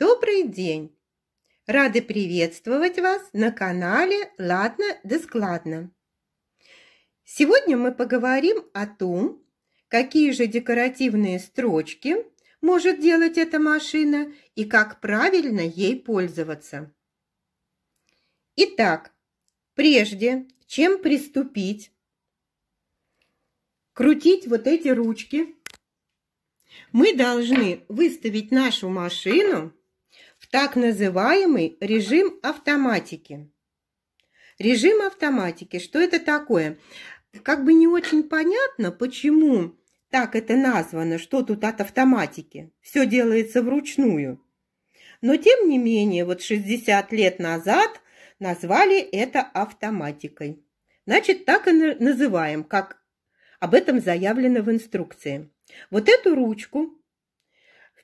Добрый день! Рады приветствовать вас на канале «Ладно да складно». Сегодня мы поговорим о том, какие же декоративные строчки может делать эта машина и как правильно ей пользоваться. Итак, прежде чем приступить, крутить вот эти ручки, мы должны выставить нашу машину – в так называемый режим автоматики. Режим автоматики, что это такое? Как бы не очень понятно, почему так это названо, что тут от автоматики. Все делается вручную. Но тем не менее, вот 60 лет назад назвали это автоматикой. Значит, так и называем, как об этом заявлено в инструкции. Вот эту ручку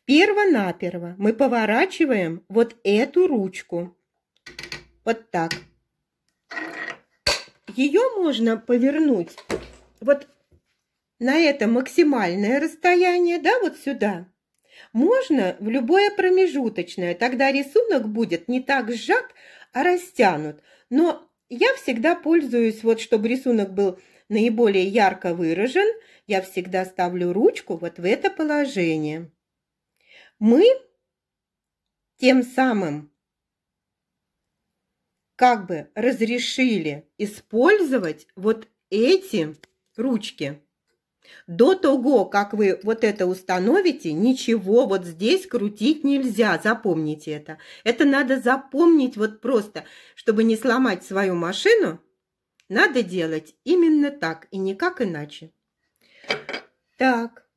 Перво-наперво мы поворачиваем вот эту ручку. Вот так. Ее можно повернуть вот на это максимальное расстояние, да, вот сюда. Можно в любое промежуточное, тогда рисунок будет не так сжат, а растянут. Но я всегда пользуюсь, вот чтобы рисунок был наиболее ярко выражен, я всегда ставлю ручку вот в это положение. Мы тем самым как бы разрешили использовать вот эти ручки. До того, как вы вот это установите, ничего вот здесь крутить нельзя, запомните это. Это надо запомнить вот просто, чтобы не сломать свою машину, надо делать именно так и никак иначе. Так,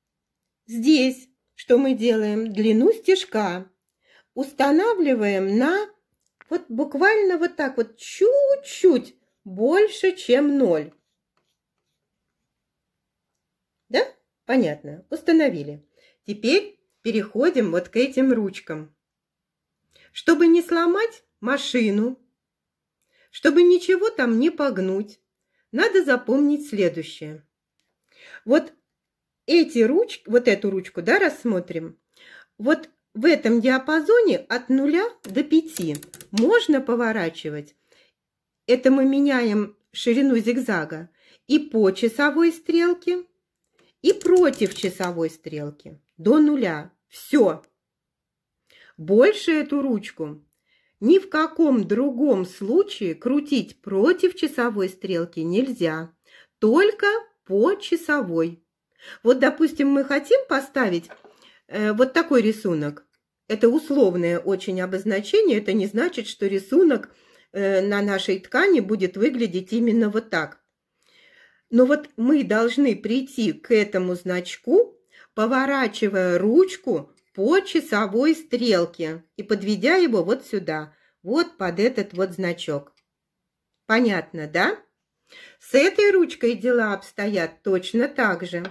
здесь что мы делаем длину стежка, устанавливаем на вот буквально вот так вот чуть-чуть больше, чем ноль, Да? Понятно. Установили. Теперь переходим вот к этим ручкам. Чтобы не сломать машину, чтобы ничего там не погнуть, надо запомнить следующее. Вот эти ручки, вот эту ручку, да, рассмотрим. Вот в этом диапазоне от 0 до 5 можно поворачивать. Это мы меняем ширину зигзага и по часовой стрелке, и против часовой стрелки до нуля. Все. Больше эту ручку ни в каком другом случае крутить против часовой стрелки нельзя, только по часовой. Вот, допустим, мы хотим поставить э, вот такой рисунок. Это условное очень обозначение, это не значит, что рисунок э, на нашей ткани будет выглядеть именно вот так. Но вот мы должны прийти к этому значку, поворачивая ручку по часовой стрелке и подведя его вот сюда, вот под этот вот значок. Понятно, да? С этой ручкой дела обстоят точно так же.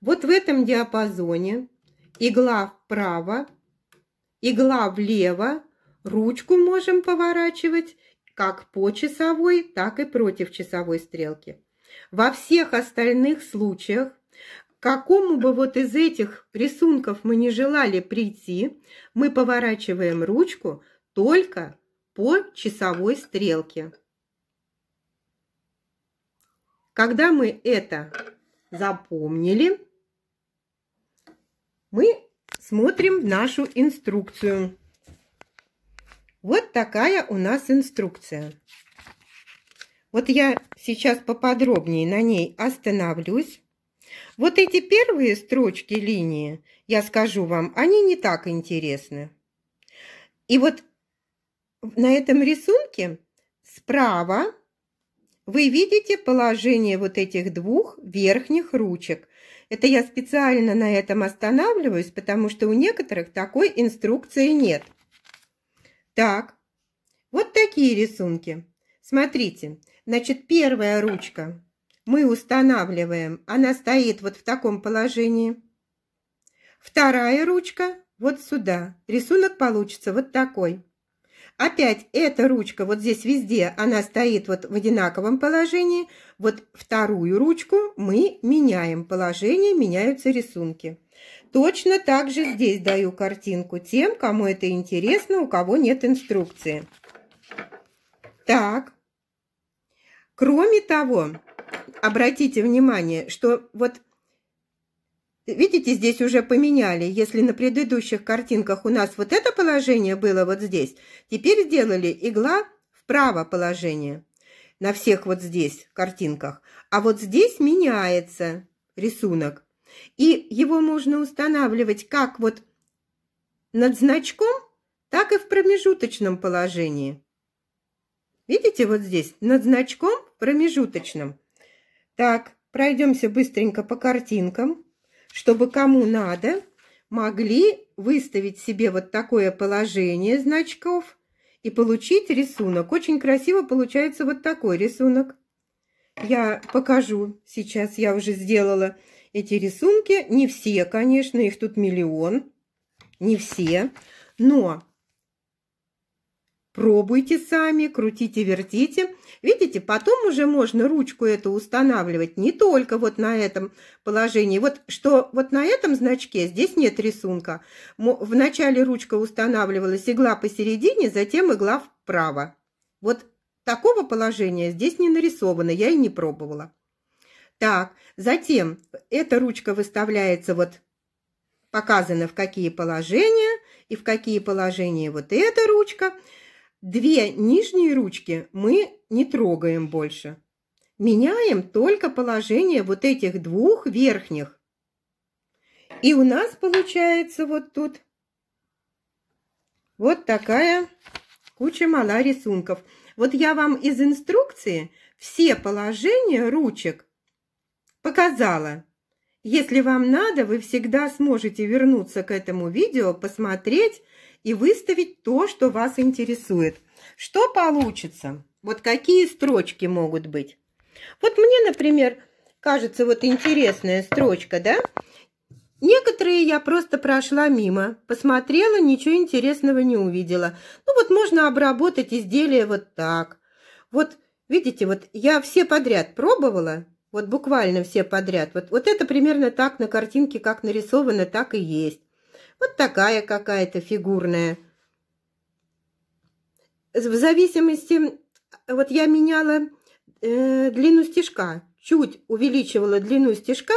Вот в этом диапазоне игла вправо, игла влево, ручку можем поворачивать как по часовой, так и против часовой стрелки. Во всех остальных случаях, к какому бы вот из этих рисунков мы не желали прийти, мы поворачиваем ручку только по часовой стрелке. Когда мы это запомнили, мы смотрим нашу инструкцию. Вот такая у нас инструкция. Вот я сейчас поподробнее на ней остановлюсь. Вот эти первые строчки линии, я скажу вам, они не так интересны. И вот на этом рисунке справа вы видите положение вот этих двух верхних ручек. Это я специально на этом останавливаюсь, потому что у некоторых такой инструкции нет. Так, вот такие рисунки. Смотрите, значит, первая ручка мы устанавливаем, она стоит вот в таком положении. Вторая ручка вот сюда. Рисунок получится вот такой. Опять эта ручка вот здесь везде, она стоит вот в одинаковом положении. Вот вторую ручку мы меняем положение, меняются рисунки. Точно так же здесь даю картинку тем, кому это интересно, у кого нет инструкции. Так. Кроме того, обратите внимание, что вот Видите, здесь уже поменяли. Если на предыдущих картинках у нас вот это положение было вот здесь, теперь сделали игла вправо положение на всех вот здесь картинках. А вот здесь меняется рисунок. И его можно устанавливать как вот над значком, так и в промежуточном положении. Видите, вот здесь, над значком промежуточном. Так, пройдемся быстренько по картинкам чтобы кому надо, могли выставить себе вот такое положение значков и получить рисунок. Очень красиво получается вот такой рисунок. Я покажу сейчас, я уже сделала эти рисунки. Не все, конечно, их тут миллион, не все. Но Пробуйте сами, крутите, вертите. Видите, потом уже можно ручку эту устанавливать не только вот на этом положении. Вот что вот на этом значке, здесь нет рисунка. Вначале ручка устанавливалась игла посередине, затем игла вправо. Вот такого положения здесь не нарисовано, я и не пробовала. Так, затем эта ручка выставляется вот показано в какие положения и в какие положения вот эта ручка – Две нижние ручки мы не трогаем больше. Меняем только положение вот этих двух верхних. И у нас получается вот тут вот такая куча мала рисунков. Вот я вам из инструкции все положения ручек показала. Если вам надо, вы всегда сможете вернуться к этому видео, посмотреть, и выставить то, что вас интересует. Что получится? Вот какие строчки могут быть? Вот мне, например, кажется, вот интересная строчка, да? Некоторые я просто прошла мимо, посмотрела, ничего интересного не увидела. Ну вот можно обработать изделие вот так. Вот видите, вот я все подряд пробовала, вот буквально все подряд. Вот, вот это примерно так на картинке, как нарисовано, так и есть вот такая какая-то фигурная. В зависимости, вот я меняла э, длину стежка, чуть увеличивала длину стежка,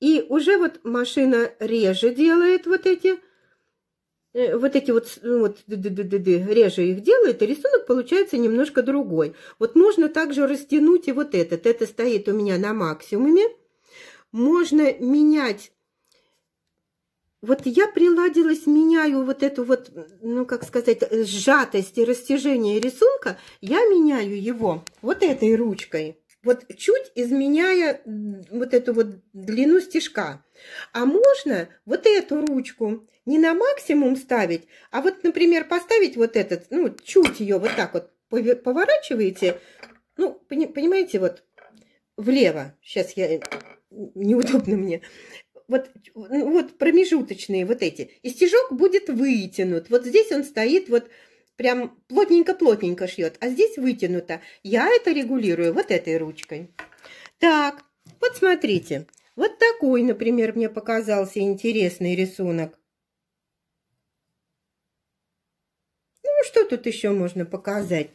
и уже вот машина реже делает вот эти, э, вот эти вот, ну вот д -д -д -д -д, реже их делает, и рисунок получается немножко другой. Вот можно также растянуть и вот этот. Это стоит у меня на максимуме. Можно менять вот я приладилась, меняю вот эту вот, ну, как сказать, сжатость и растяжение рисунка, я меняю его вот этой ручкой. Вот чуть изменяя вот эту вот длину стежка. А можно вот эту ручку не на максимум ставить, а вот, например, поставить вот этот, ну, чуть ее вот так вот поворачиваете, ну, понимаете, вот влево. Сейчас я неудобно мне вот, ну, вот промежуточные вот эти, и стежок будет вытянут. Вот здесь он стоит вот прям плотненько-плотненько шьет, а здесь вытянуто. Я это регулирую вот этой ручкой. Так, вот смотрите, вот такой, например, мне показался интересный рисунок. Ну, что тут еще можно показать?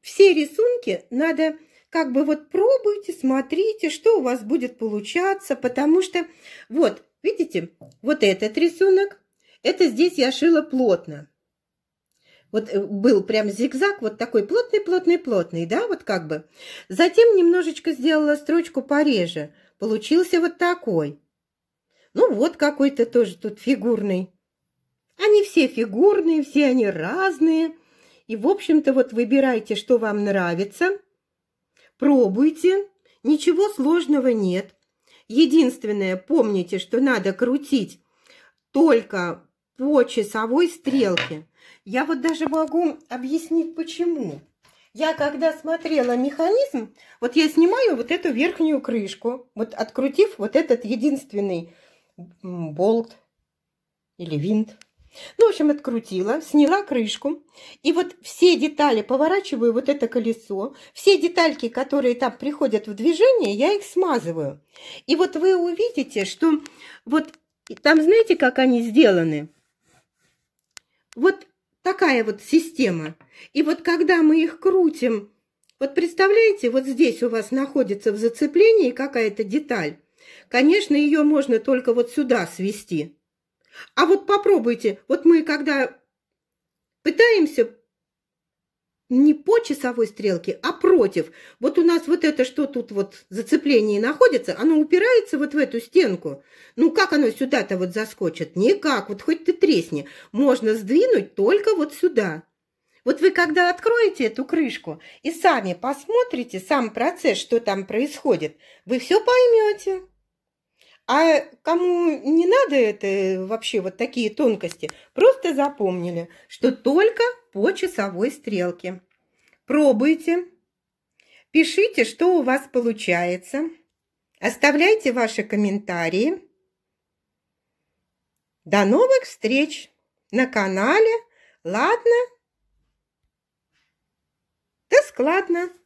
Все рисунки надо как бы вот пробуйте, смотрите, что у вас будет получаться, потому что вот, видите, вот этот рисунок, это здесь я шила плотно. Вот э, был прям зигзаг, вот такой плотный-плотный-плотный, да, вот как бы. Затем немножечко сделала строчку пореже. Получился вот такой. Ну вот какой-то тоже тут фигурный. Они все фигурные, все они разные. И, в общем-то, вот выбирайте, что вам нравится – Пробуйте, ничего сложного нет. Единственное, помните, что надо крутить только по часовой стрелке. Я вот даже могу объяснить, почему. Я когда смотрела механизм, вот я снимаю вот эту верхнюю крышку, вот открутив вот этот единственный болт или винт. Ну, в общем, открутила, сняла крышку. И вот все детали, поворачиваю вот это колесо, все детальки, которые там приходят в движение, я их смазываю. И вот вы увидите, что вот там, знаете, как они сделаны? Вот такая вот система. И вот когда мы их крутим, вот представляете, вот здесь у вас находится в зацеплении какая-то деталь. Конечно, ее можно только вот сюда свести. А вот попробуйте, вот мы когда пытаемся не по часовой стрелке, а против. Вот у нас вот это, что тут вот зацепление находится, оно упирается вот в эту стенку. Ну, как оно сюда-то вот заскочит? Никак, вот хоть ты тресни. Можно сдвинуть только вот сюда. Вот вы когда откроете эту крышку и сами посмотрите сам процесс, что там происходит, вы все поймете. А кому не надо это вообще вот такие тонкости, просто запомнили, что только по часовой стрелке. Пробуйте, пишите, что у вас получается, оставляйте ваши комментарии. До новых встреч на канале. Ладно? Да складно.